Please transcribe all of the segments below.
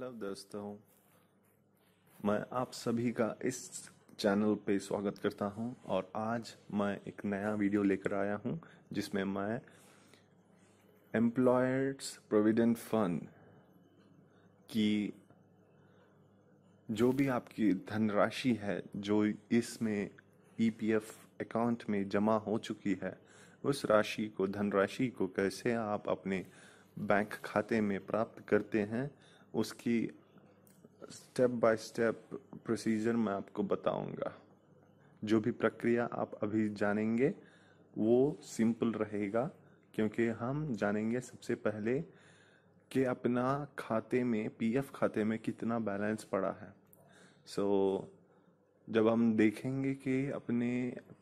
hello दोस्तों मैं आप सभी का इस चैनल पे स्वागत करता हूं और आज मैं एक नया वीडियो लेकर आया हूं जिसमें मैं एम्प्लॉयर्स प्रोविडेंट फंड की जो भी आपकी धनराशि है जो इसमें ईपीएफ e अकाउंट में जमा हो चुकी है उस राशि को धनराशि को कैसे आप अपने बैंक खाते में प्राप्त करते हैं उसकी स्टेप बाय स्टेप प्रोसीजर मैं आपको बताऊंगा जो भी प्रक्रिया आप अभी जानेंगे वो सिंपल रहेगा क्योंकि हम जानेंगे सबसे पहले कि अपना खाते में पीएफ खाते में कितना बैलेंस पड़ा है सो so, जब हम देखेंगे कि अपने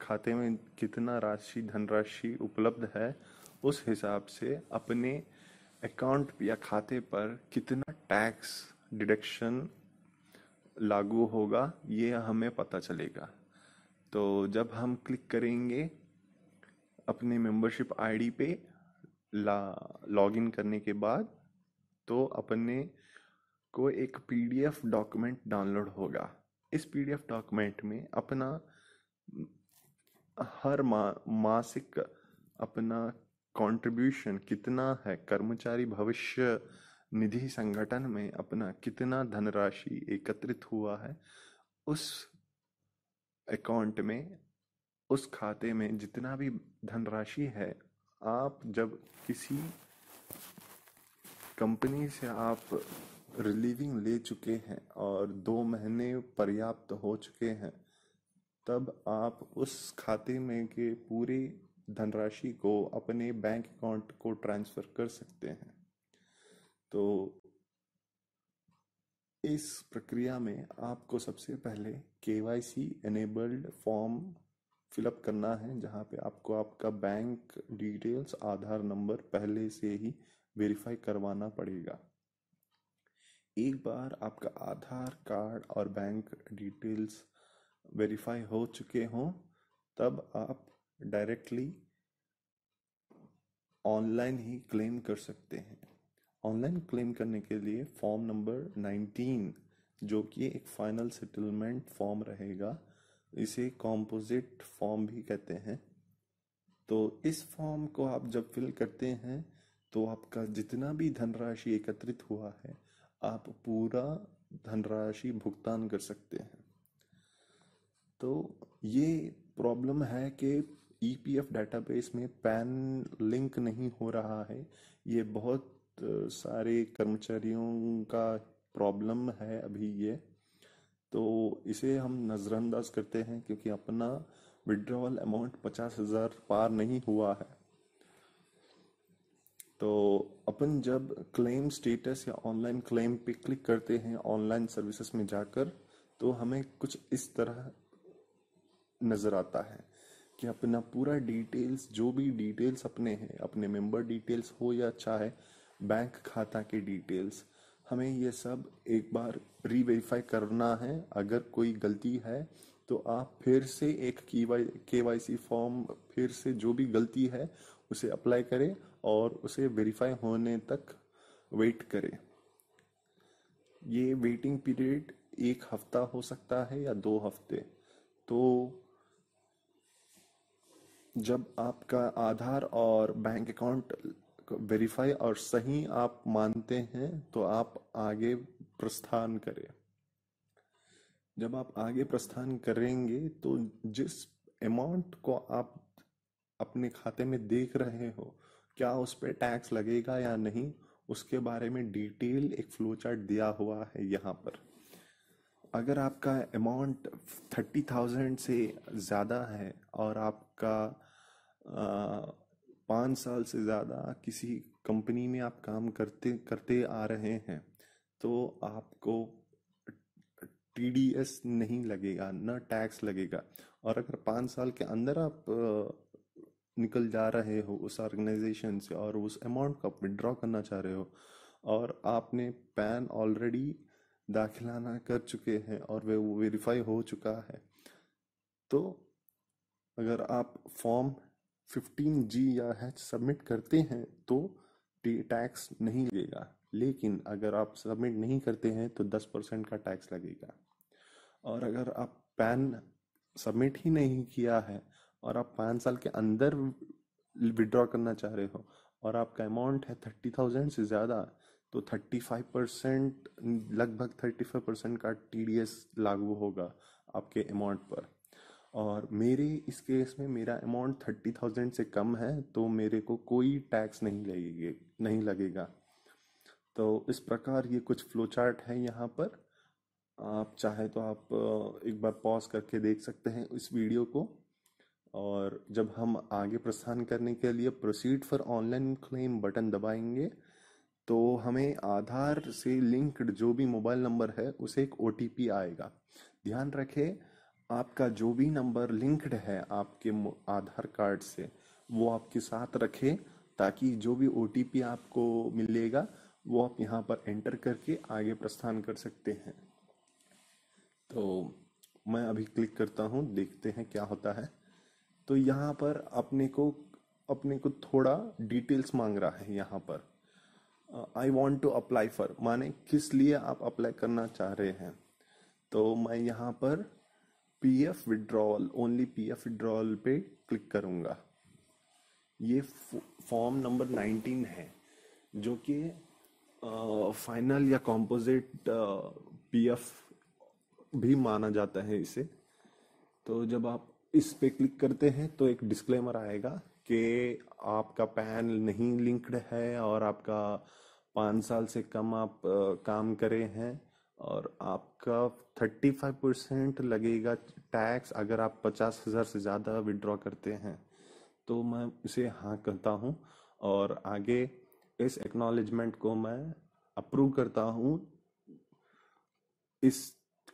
खाते में कितना राशि धनराशि उपलब्ध है उस हिसाब से अपने अकाउंट या खाते पर कितना टैक्स डिडक्शन लागू होगा ये हमें पता चलेगा तो जब हम क्लिक करेंगे अपने मेंबरशिप आईडी पे ला लॉगिन करने के बाद तो अपने को एक पीडीएफ डॉक्यूमेंट डाउनलोड होगा इस पीडीएफ डॉक्यूमेंट में अपना हर मा, मासिक अपना कंट्रीब्यूशन कितना है कर्मचारी भविष्य निधि संगठन में अपना कितना धनराशि एकत्रित हुआ है उस अकाउंट में उस खाते में जितना भी धनराशि है आप जब किसी कंपनी से आप रिलीविंग ले चुके हैं और दो महीने पर्याप्त हो चुके हैं तब आप उस खाते में के पूरे धनराशि को अपने बैंक अकाउंट को ट्रांसफर कर सकते हैं तो इस प्रक्रिया में आपको सबसे पहले K Y C enabled form fill up करना है जहाँ पे आपको आपका बैंक डिटेल्स आधार नंबर पहले से ही वेरीफाई करवाना पड़ेगा एक बार आपका आधार कार्ड और बैंक डिटेल्स वेरीफाई हो चुके हों तब आप डायरेक्टली ऑनलाइन ही क्लेम कर सकते हैं ऑनलाइन क्लेम करने के लिए फॉर्म नंबर 19 जो कि एक फाइनल सेटलमेंट फॉर्म रहेगा इसे कॉम्पोजिट फॉर्म भी कहते हैं तो इस फॉर्म को आप जब फिल करते हैं तो आपका जितना भी धनराशि एकत्रित हुआ है आप पूरा धनराशि भुगतान कर सकते हैं तो ये प्रॉब्लम है कि ईपीएफ e डेटाबेस में पैन लिंक नहीं हो रहा है ये बहुत सारे कर्मचारियों का प्रॉब्लम है अभी ये तो इसे हम नज़रअंदाज करते हैं क्योंकि अपना विड्रॉवल अमाउंट पचास हज़ार पार नहीं हुआ है तो अपन जब क्लेम स्टेटस या ऑनलाइन क्लेम पे क्लिक करते हैं ऑनलाइन सर्विसेज में जाकर तो हमें कुछ इस तरह नज़र आता है कि अपना पूरा डिटेल्स जो भी डिटेल्स अपने हैं अपने मेंबर डिटेल्स हो या चाहे बैंक खाता के डिटेल्स हमें ये सब एक बार री वेरीफाई करना है अगर कोई गलती है तो आप फिर से एक के वाई सी फॉर्म फिर से जो भी गलती है उसे अप्लाई करें और उसे वेरीफाई होने तक वेट करें ये वेटिंग पीरियड एक हफ्ता हो सकता है या दो हफ्ते तो जब आपका आधार और बैंक अकाउंट वेरीफाई और सही आप मानते हैं तो आप आगे प्रस्थान करें जब आप आगे प्रस्थान करेंगे तो जिस अमाउंट को आप अपने खाते में देख रहे हो क्या उस पर टैक्स लगेगा या नहीं उसके बारे में डिटेल एक फ्लो चार्ट दिया हुआ है यहाँ पर अगर आपका अमाउंट थर्टी थाउजेंड से ज़्यादा है और आपका पाँच साल से ज़्यादा किसी कंपनी में आप काम करते करते आ रहे हैं तो आपको टी डी एस नहीं लगेगा न टैक्स लगेगा और अगर पाँच साल के अंदर आप निकल जा रहे हो उस ऑर्गेनाइजेशन से और उस अमाउंट का विड्रॉ करना चाह रहे हो और आपने पैन ऑलरेडी दाखिलाना कर चुके हैं और वे वो वेरीफाई हो चुका है तो अगर आप फॉर्म फिफ्टीन जी या एच सबमिट करते हैं तो टैक्स नहीं लगेगा लेकिन अगर आप सबमिट नहीं करते हैं तो दस परसेंट का टैक्स लगेगा और अगर आप पैन सबमिट ही नहीं किया है और आप पाँच साल के अंदर विड्रॉ करना चाह रहे हो और आपका अमाउंट है थर्टी थाउजेंड से ज़्यादा तो थर्टी फाइव परसेंट लगभग थर्टी फाइव परसेंट का टी डी एस लागू होगा आपके अमाउंट पर और मेरे इस केस में मेरा अमाउंट थर्टी थाउजेंड से कम है तो मेरे को कोई टैक्स नहीं लगेगी नहीं लगेगा तो इस प्रकार ये कुछ फ्लो चार्ट है यहाँ पर आप चाहे तो आप एक बार पॉज करके देख सकते हैं इस वीडियो को और जब हम आगे प्रस्थान करने के लिए proceed for online claim button दबाएंगे तो हमें आधार से लिंक्ड जो भी मोबाइल नंबर है उसे एक ओ आएगा ध्यान रखें आपका जो भी नंबर लिंक्ड है आपके आधार कार्ड से वो आपके साथ रखें ताकि जो भी ओ आपको मिलेगा वो आप यहाँ पर एंटर करके आगे प्रस्थान कर सकते हैं तो मैं अभी क्लिक करता हूँ देखते हैं क्या होता है तो यहाँ पर अपने को अपने को थोड़ा डिटेल्स मांग रहा है यहाँ पर I want to apply for माने किस लिए आप अप्लाई करना चाह रहे हैं तो मैं यहाँ पर PF withdrawal only PF withdrawal पे क्लिक करूँगा ये फॉर्म नंबर 19 है जो कि फाइनल या कॉम्पोजिट पीएफ भी माना जाता है इसे तो जब आप इस पे क्लिक करते हैं तो एक डिस्क्लेमर आएगा कि आपका पैन नहीं लिंक्ड है और आपका पाँच साल से कम आप आ, काम करे हैं और आपका थर्टी फाइव परसेंट लगेगा टैक्स अगर आप पचास हज़ार से ज़्यादा विड्रॉ करते हैं तो मैं उसे हाँ कहता हूँ और आगे इस एक्नॉलेजमेंट को मैं अप्रूव करता हूँ इस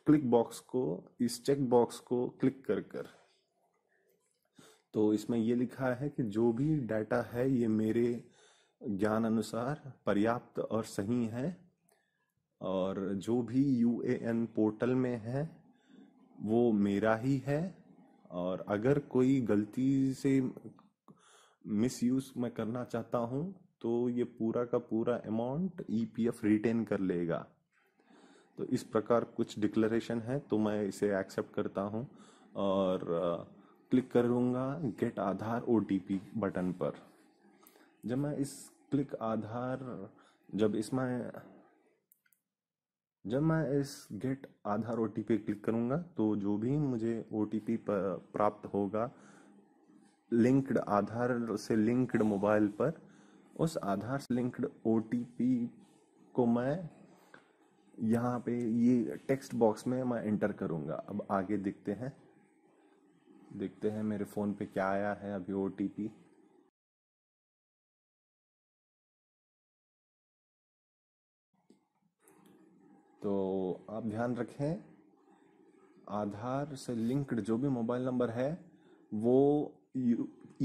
क्लिक बॉक्स को इस चेक बॉक्स को क्लिक कर कर तो इसमें ये लिखा है कि जो भी डाटा है ये मेरे ज्ञान अनुसार पर्याप्त और सही है और जो भी यू ए एन पोर्टल में है वो मेरा ही है और अगर कोई गलती से मिस यूज मैं करना चाहता हूँ तो ये पूरा का पूरा amount E P F retain कर लेगा तो इस प्रकार कुछ डिक्लेरेशन है तो मैं इसे एक्सेप्ट करता हूँ और क्लिक करूँगा गेट आधार ओ बटन पर जब मैं इस क्लिक आधार जब इसमें जब मैं इस गेट आधार ओ पे क्लिक करूँगा तो जो भी मुझे ओ प्राप्त होगा लिंक्ड आधार से लिंक्ड मोबाइल पर उस आधार से लिंक्ड ओ को मैं यहाँ पे ये टेक्स्ट बॉक्स में मैं इंटर करूँगा अब आगे देखते हैं देखते हैं मेरे फ़ोन पे क्या आया है अभी ओ टी पी तो आप ध्यान रखें आधार से लिंक्ड जो भी मोबाइल नंबर है वो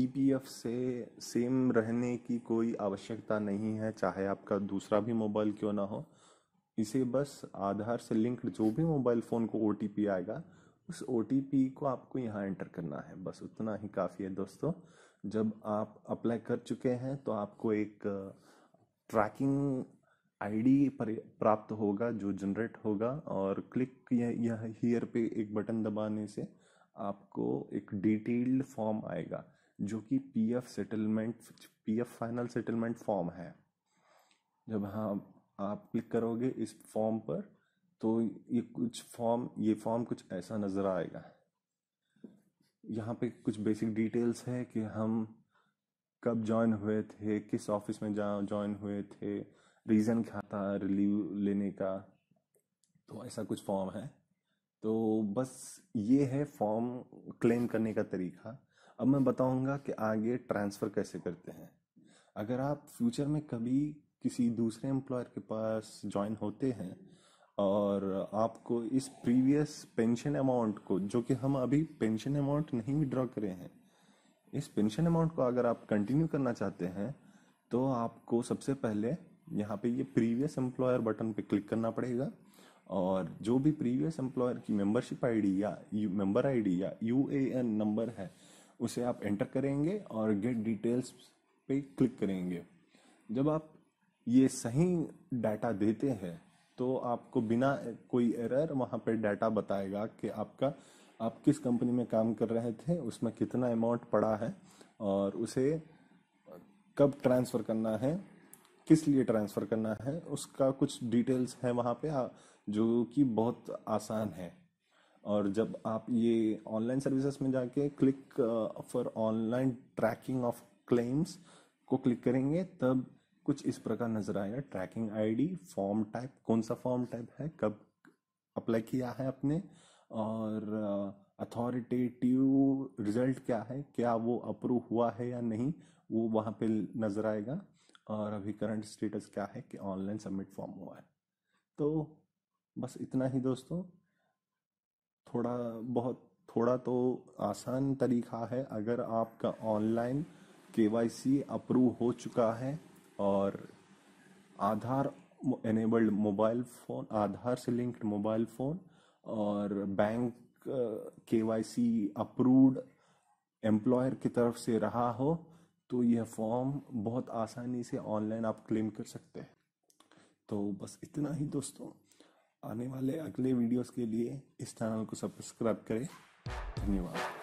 ई पी एफ से सेम रहने की कोई आवश्यकता नहीं है चाहे आपका दूसरा भी मोबाइल क्यों ना हो इसे बस आधार से लिंक्ड जो भी मोबाइल फ़ोन को ओ आएगा उस ओ को आपको यहाँ एंटर करना है बस उतना ही काफ़ी है दोस्तों जब आप अप्लाई कर चुके हैं तो आपको एक ट्रैकिंग आईडी प्राप्त होगा जो जनरेट होगा और क्लिक यह हियर पे एक बटन दबाने से आपको एक डिटेल्ड फॉर्म आएगा जो कि PF settlement PF final settlement form है जब हाँ आप क्लिक करोगे इस फॉर्म पर तो ये कुछ फॉर्म ये फॉर्म कुछ ऐसा नज़र आएगा यहाँ पे कुछ बेसिक डिटेल्स है कि हम कब जॉइन हुए थे किस ऑफिस में जा जॉइन हुए थे रीज़न क्या था रिलीव लेने का तो ऐसा कुछ फॉर्म है तो बस ये है फॉर्म क्लेम करने का तरीका अब मैं बताऊंगा कि आगे ट्रांसफ़र कैसे करते हैं अगर आप फ्यूचर में कभी किसी दूसरे एम्प्लॉयर के पास ज्वाइन होते हैं और आपको इस प्रीवियस पेंशन अमाउंट को जो कि हम अभी पेंशन अमाउंट नहीं विड्रॉ करे हैं इस पेंशन अमाउंट को अगर आप कंटिन्यू करना चाहते हैं तो आपको सबसे पहले यहाँ पे ये प्रीवियस एम्प्लॉयर बटन पे क्लिक करना पड़ेगा और जो भी प्रीवियस एम्प्लॉयर की मेंबरशिप आईडी या मेंबर आईडी या यू नंबर है उसे आप एंटर करेंगे और गेट डिटेल्स पे क्लिक करेंगे जब आप ये सही डाटा देते हैं तो आपको बिना कोई एरर वहाँ पर डाटा बताएगा कि आपका आप किस कंपनी में काम कर रहे थे उसमें कितना अमाउंट पड़ा है और उसे कब ट्रांसफ़र करना है किस लिए ट्रांसफर करना है उसका कुछ डिटेल्स है वहाँ पे जो कि बहुत आसान है और जब आप ये ऑनलाइन सर्विसेज में जाके click for online tracking of claims को क्लिक करेंगे तब कुछ इस प्रकार नज़र आएगा ट्रैकिंग आईडी फॉर्म टाइप कौन सा फॉर्म टाइप है कब अप्लाई किया है आपने और अथॉरिटेटिव रिजल्ट क्या है क्या वो अप्रूव हुआ है या नहीं वो वहाँ पे नज़र आएगा और अभी करंट स्टेटस क्या है कि ऑनलाइन सबमिट फॉर्म हुआ है तो बस इतना ही दोस्तों थोड़ा बहुत थोड़ा तो आसान तरीका है अगर आपका ऑनलाइन के अप्रूव हो चुका है और Aadhaar enabled mobile phone Aadhaar से लिंक्ड मोबाइल फ़ोन और bank K Y C approved employer की तरफ से रहा हो तो यह फॉर्म बहुत आसानी से ऑनलाइन आप क्लेम कर सकते हैं तो बस इतना ही दोस्तों आने वाले अगले वीडियोस के लिए इस चैनल को सब्सक्राइब करें धन्यवाद